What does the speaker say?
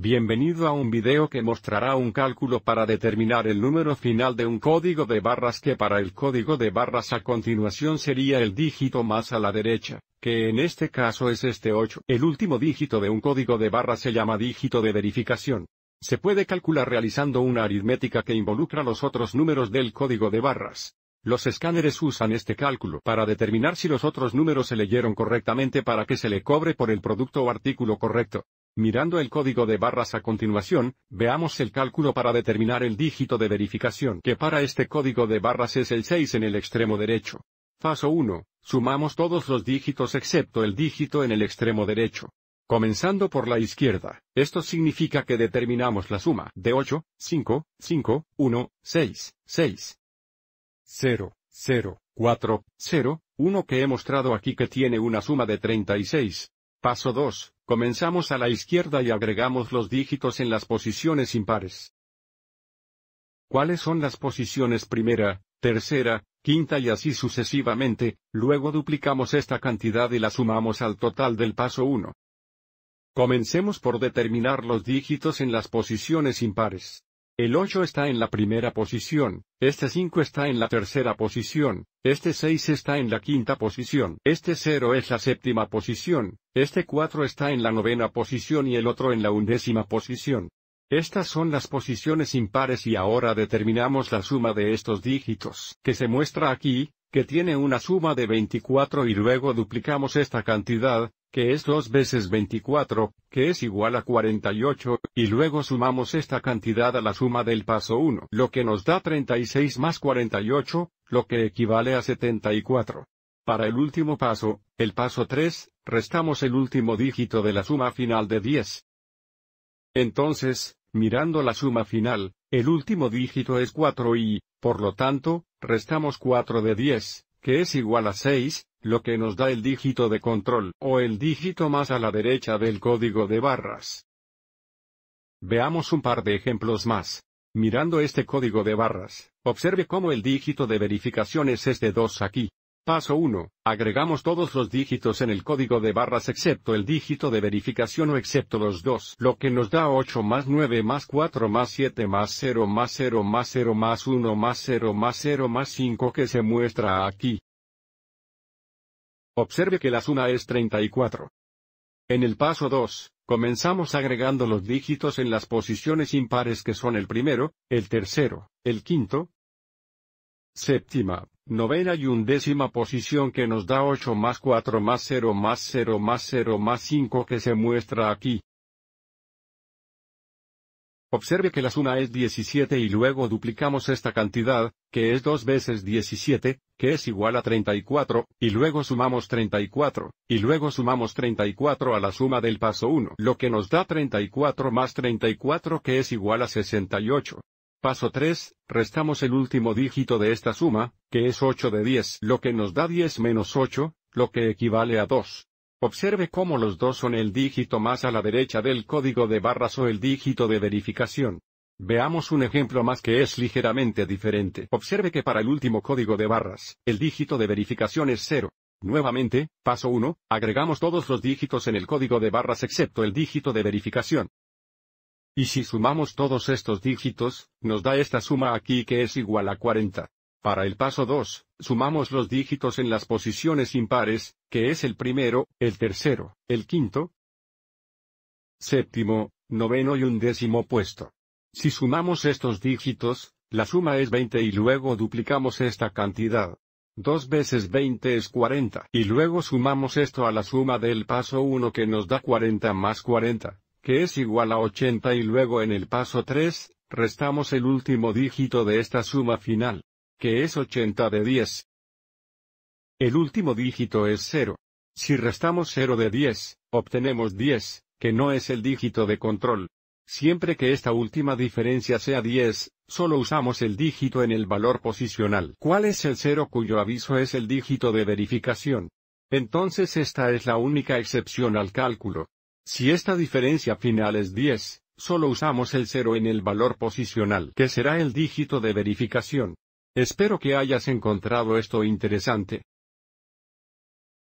Bienvenido a un video que mostrará un cálculo para determinar el número final de un código de barras que para el código de barras a continuación sería el dígito más a la derecha, que en este caso es este 8. El último dígito de un código de barras se llama dígito de verificación. Se puede calcular realizando una aritmética que involucra los otros números del código de barras. Los escáneres usan este cálculo para determinar si los otros números se leyeron correctamente para que se le cobre por el producto o artículo correcto. Mirando el código de barras a continuación, veamos el cálculo para determinar el dígito de verificación que para este código de barras es el 6 en el extremo derecho. Paso 1. Sumamos todos los dígitos excepto el dígito en el extremo derecho. Comenzando por la izquierda, esto significa que determinamos la suma de 8, 5, 5, 1, 6, 6. 0, 0, 4, 0, 1 que he mostrado aquí que tiene una suma de 36. Paso 2. Comenzamos a la izquierda y agregamos los dígitos en las posiciones impares. ¿Cuáles son las posiciones primera, tercera, quinta y así sucesivamente, luego duplicamos esta cantidad y la sumamos al total del paso 1. Comencemos por determinar los dígitos en las posiciones impares. El 8 está en la primera posición, este 5 está en la tercera posición, este 6 está en la quinta posición, este 0 es la séptima posición, este 4 está en la novena posición y el otro en la undécima posición. Estas son las posiciones impares y ahora determinamos la suma de estos dígitos, que se muestra aquí, que tiene una suma de 24 y luego duplicamos esta cantidad, que es 2 veces 24, que es igual a 48, y luego sumamos esta cantidad a la suma del paso 1, lo que nos da 36 más 48, lo que equivale a 74. Para el último paso, el paso 3, restamos el último dígito de la suma final de 10. Entonces, mirando la suma final, el último dígito es 4 y, por lo tanto, restamos 4 de 10, que es igual a 6, lo que nos da el dígito de control o el dígito más a la derecha del código de barras. Veamos un par de ejemplos más. Mirando este código de barras, observe cómo el dígito de verificación es este 2 aquí, Paso 1. Agregamos todos los dígitos en el código de barras excepto el dígito de verificación o excepto los dos, lo que nos da 8 más 9 más 4 más 7 más 0 más 0 más 0 más 1 más 0 más 0 más 5 que se muestra aquí. Observe que la suma es 34. En el paso 2, comenzamos agregando los dígitos en las posiciones impares que son el primero, el tercero, el quinto, séptima, novena y undécima posición que nos da 8 más 4 más 0 más 0 más 0 más 5 que se muestra aquí. Observe que la suma es 17 y luego duplicamos esta cantidad, que es 2 veces 17, que es igual a 34, y luego sumamos 34, y luego sumamos 34 a la suma del paso 1, lo que nos da 34 más 34 que es igual a 68. Paso 3, restamos el último dígito de esta suma, que es 8 de 10, lo que nos da 10 menos 8, lo que equivale a 2. Observe cómo los dos son el dígito más a la derecha del código de barras o el dígito de verificación. Veamos un ejemplo más que es ligeramente diferente. Observe que para el último código de barras, el dígito de verificación es 0. Nuevamente, paso 1, agregamos todos los dígitos en el código de barras excepto el dígito de verificación. Y si sumamos todos estos dígitos, nos da esta suma aquí que es igual a 40. Para el paso 2, sumamos los dígitos en las posiciones impares, que es el primero, el tercero, el quinto, séptimo, noveno y un décimo puesto. Si sumamos estos dígitos, la suma es 20 y luego duplicamos esta cantidad. 2 veces 20 es 40. Y luego sumamos esto a la suma del paso 1 que nos da 40 más 40 que es igual a 80 y luego en el paso 3, restamos el último dígito de esta suma final, que es 80 de 10. El último dígito es 0. Si restamos 0 de 10, obtenemos 10, que no es el dígito de control. Siempre que esta última diferencia sea 10, solo usamos el dígito en el valor posicional. ¿Cuál es el 0 cuyo aviso es el dígito de verificación? Entonces esta es la única excepción al cálculo. Si esta diferencia final es 10, solo usamos el 0 en el valor posicional, que será el dígito de verificación. Espero que hayas encontrado esto interesante.